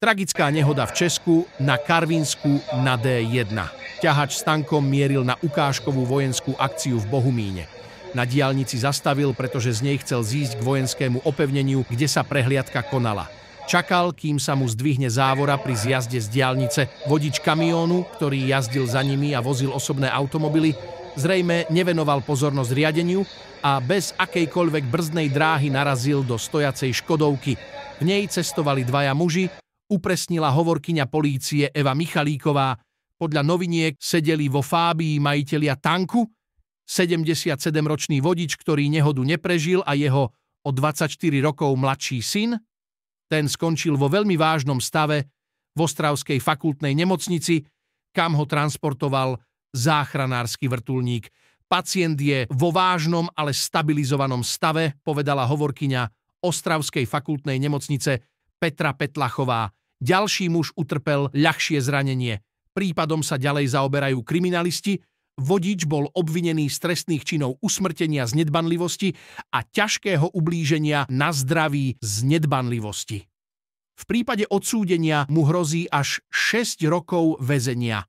Tragická nehoda v Česku na Karvinsku na D1. Ťahač s tankom mieril na ukážkovú vojenskú akciu v Bohumíne. Na diálnici zastavil, pretože z nej chcel zísť k vojenskému opevneniu, kde sa prehliadka konala. Čakal, kým sa mu zdvihne závora pri zjazde z diálnice. Vodič kamiónu, ktorý jazdil za nimi a vozil osobné automobily, zrejme nevenoval pozornosť riadeniu a bez akejkoľvek brzdnej dráhy narazil do stojacej Škodovky. V nej cestovali dvaja muži, upresnila hovorkyňa polície Eva Michalíková. Podľa noviniek sedeli vo Fábii majitelia tanku, 77-ročný vodič, ktorý nehodu neprežil a jeho o 24 rokov mladší syn, ten skončil vo veľmi vážnom stave v Ostravskej fakultnej nemocnici, kam ho transportoval záchranársky vrtulník. Pacient je vo vážnom, ale stabilizovanom stave, povedala hovorkyňa Ostravskej fakultnej nemocnice Petra Petlachová. Ďalší muž utrpel ľahšie zranenie. Prípadom sa ďalej zaoberajú kriminalisti. Vodič bol obvinený z trestných činov usmrtenia z nedbanlivosti a ťažkého ublíženia na zdraví z nedbanlivosti. V prípade odsúdenia mu hrozí až 6 rokov väzenia.